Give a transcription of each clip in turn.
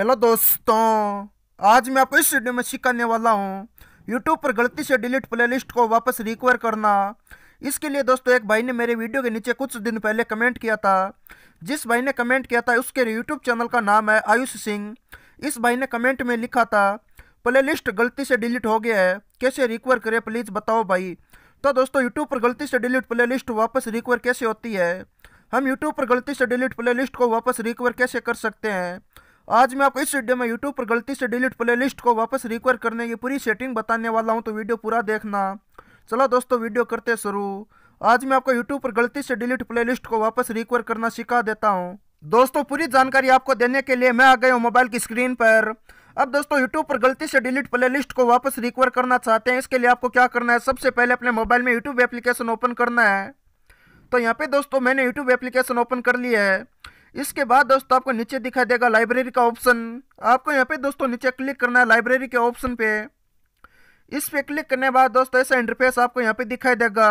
hello दोस्तों आज मैं आपको इस वीडियो में सिखाने वाला हूँ यूट्यूब पर गलती से डिलीट प्लेलिस्ट को वापस रिकवर करना इसके लिए दोस्तों एक भाई ने मेरे वीडियो के नीचे कुछ दिन पहले कमेंट किया था जिस भाई ने कमेंट किया था उसके यूट्यूब चैनल का नाम है आयुष सिंह इस भाई ने कमेंट में लिखा था प्ले गलती से डिलीट हो गया है कैसे रिकवर करें प्लीज़ बताओ भाई तो दोस्तों यूट्यूब पर गलती से डिलीट प्ले वापस रिकवर कैसे होती है हम यूट्यूब पर गलती से डिलीट प्लेलिस्ट को वापस रिकवर कैसे कर सकते हैं आज मैं आपको इस वीडियो में यूट्यूब पर गलती से डिलीट प्लेलिस्ट को वापस रिकवर करने की पूरी सेटिंग बताने वाला हूँ तो वीडियो पूरा देखना चलो दोस्तों वीडियो करते शुरू आज मैं आपको यूट्यूब पर गलती से डिलीट प्लेलिस्ट को वापस रिकवर करना सिखा देता हूँ दोस्तों पूरी जानकारी आपको देने के लिए मैं आ गया हूँ मोबाइल की स्क्रीन पर अब दोस्तों यूट्यूब पर गलती से डिलीट लिस्ट को वापस रिकवर करना चाहते हैं इसके लिए आपको क्या करना है सबसे पहले अपने मोबाइल में यूट्यूब एप्लीकेशन ओपन करना है तो यहाँ पे दोस्तों मैंने यूट्यूब एप्लीकेशन ओपन कर लिया है इसके बाद दोस्तों आपको नीचे दिखाई देगा लाइब्रेरी का ऑप्शन आपको यहाँ पे दोस्तों नीचे क्लिक करना है लाइब्रेरी के ऑप्शन पे इस पे क्लिक करने के बाद दोस्तों ऐसा इंटरफेस आपको यहाँ पे दिखाई देगा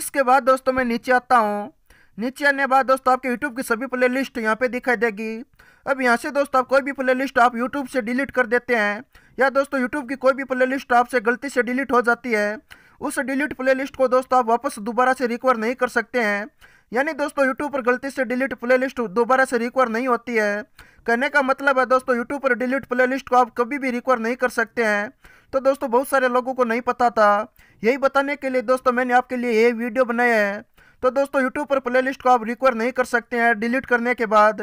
इसके बाद दोस्तों मैं नीचे आता हूँ नीचे आने के बाद दोस्तों आपके यूट्यूब की सभी प्ले लिस्ट यहाँ पे दिखाई देगी अब यहाँ से दोस्तों आप कोई भी प्ले लिस्ट आप यूट्यूब से डिलीट कर देते हैं या दोस्तों यूट्यूब की कोई भी प्ले लिस्ट आपसे गलती से डिलीट हो जाती है उस डिलीट प्ले लिस्ट को दोस्तों आप वापस दोबारा से रिकवर नहीं कर सकते हैं यानी दोस्तों यूट्यूब पर गलती से डिलीट प्लेलिस्ट दोबारा से रिकवर नहीं होती है कहने का मतलब है दोस्तों यूट्यूब पर डिलीट प्लेलिस्ट को आप कभी भी रिकवर नहीं कर सकते हैं तो दोस्तों बहुत सारे लोगों को नहीं पता था यही बताने के लिए दोस्तों मैंने आपके लिए ये वीडियो बनाया है तो दोस्तों यूट्यूब पर लिस्ट को आप रिकवर नहीं कर सकते हैं डिलीट करने के बाद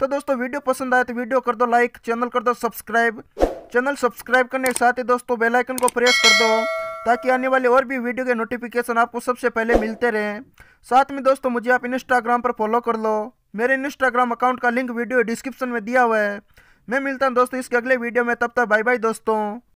तो दोस्तों वीडियो पसंद आए तो वीडियो कर दो लाइक चैनल कर दो सब्सक्राइब चैनल सब्सक्राइब करने के साथ ही दोस्तों बेलाइकन को प्रेस कर दो ताकि आने वाले और भी वीडियो के नोटिफिकेशन आपको सबसे पहले मिलते रहें साथ में दोस्तों मुझे आप इंस्टाग्राम पर फॉलो कर लो मेरे इंस्टाग्राम अकाउंट का लिंक वीडियो डिस्क्रिप्शन में दिया हुआ है मैं मिलता हूँ दोस्तों इसके अगले वीडियो में तब तक बाय बाय दोस्तों